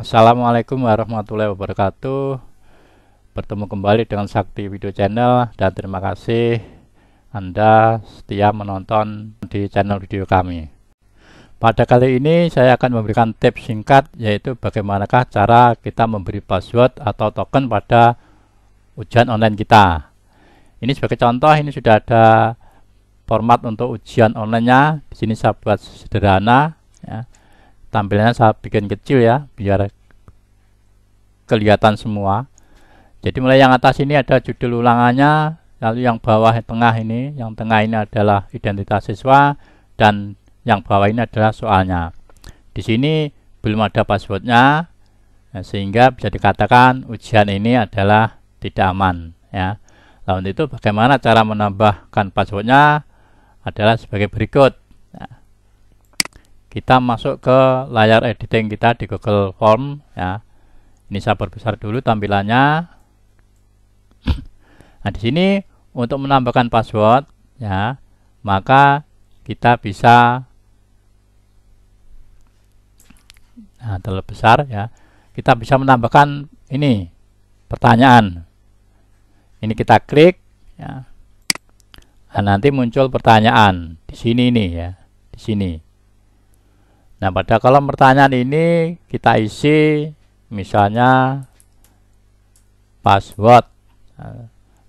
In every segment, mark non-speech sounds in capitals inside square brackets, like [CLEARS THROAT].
Assalamualaikum warahmatullahi wabarakatuh Bertemu kembali dengan Sakti Video Channel Dan terima kasih Anda setia menonton di channel video kami Pada kali ini saya akan memberikan tips singkat Yaitu bagaimanakah cara kita memberi password atau token pada ujian online kita Ini sebagai contoh ini sudah ada format untuk ujian onlinenya Di sini saya buat sederhana ya tampilannya saya bikin kecil ya biar kelihatan semua jadi mulai yang atas ini ada judul ulangannya lalu yang bawah yang tengah ini yang tengah ini adalah identitas siswa dan yang bawah ini adalah soalnya di sini belum ada passwordnya eh, sehingga bisa dikatakan ujian ini adalah tidak aman ya lalu itu bagaimana cara menambahkan passwordnya adalah sebagai berikut kita masuk ke layar editing kita di Google Form ya. Ini saya perbesar dulu tampilannya. [CLEARS THROAT] Nah, di sini untuk menambahkan password ya, maka kita bisa nah, terlalu besar ya. Kita bisa menambahkan ini pertanyaan. Ini kita klik ya. Nah, nanti muncul pertanyaan di sini nih ya, di sini. Nah, pada kolom pertanyaan ini kita isi misalnya password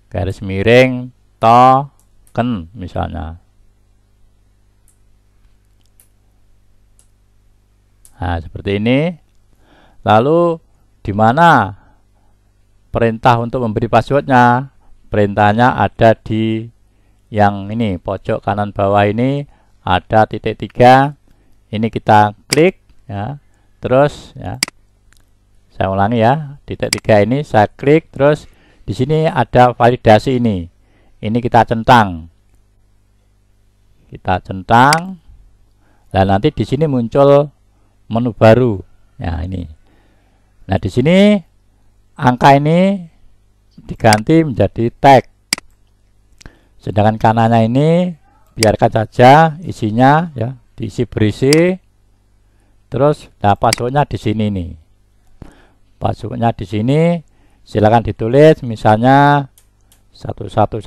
garis miring token misalnya. Nah, seperti ini. Lalu di mana perintah untuk memberi passwordnya? Perintahnya ada di yang ini pojok kanan bawah ini ada titik tiga ini kita klik ya terus ya saya ulangi ya titik tiga ini saya klik terus di sini ada validasi ini ini kita centang kita centang dan nanti di sini muncul menu baru ya ini nah di sini angka ini diganti menjadi tag sedangkan kanannya ini biarkan saja isinya ya diisi berisi terus nah passwordnya di sini nih passwordnya di sini silakan ditulis misalnya 111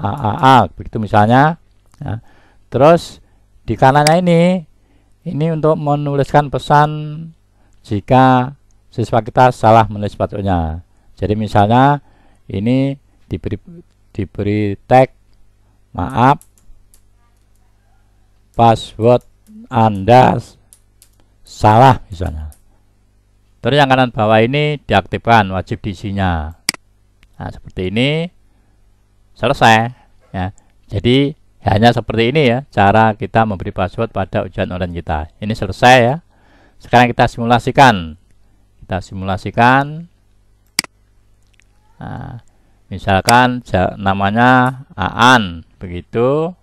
AAA begitu misalnya ya. terus di kanannya ini ini untuk menuliskan pesan jika siswa kita salah menulis passwordnya jadi misalnya ini diberi diberi tag maaf password Anda salah misalnya. Terus yang kanan bawah ini diaktifkan, wajib diisinya. Nah, seperti ini selesai ya. Jadi hanya seperti ini ya cara kita memberi password pada ujian online kita. Ini selesai ya. Sekarang kita simulasikan. Kita simulasikan. Nah, misalkan namanya Aan begitu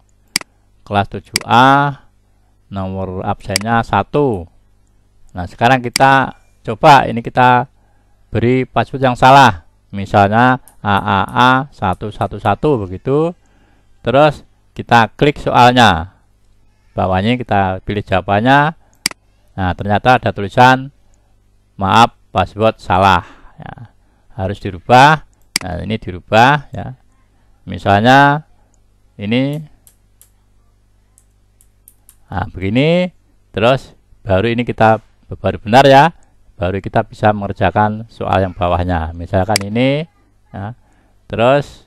kelas 7A nomor absennya 1 nah sekarang kita coba ini kita beri password yang salah misalnya AAA 111 begitu terus kita klik soalnya bawahnya kita pilih jawabannya nah ternyata ada tulisan maaf password salah ya. harus dirubah nah ini dirubah ya misalnya ini Nah, begini. Terus baru ini kita baru benar ya. Baru kita bisa mengerjakan soal yang bawahnya. Misalkan ini. ya, terus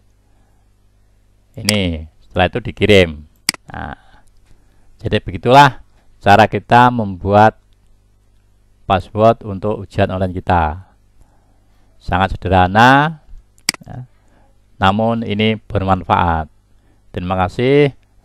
ini. Setelah itu dikirim. Nah, jadi begitulah cara kita membuat password untuk ujian online kita. Sangat sederhana. Ya. Namun ini bermanfaat. Terima kasih.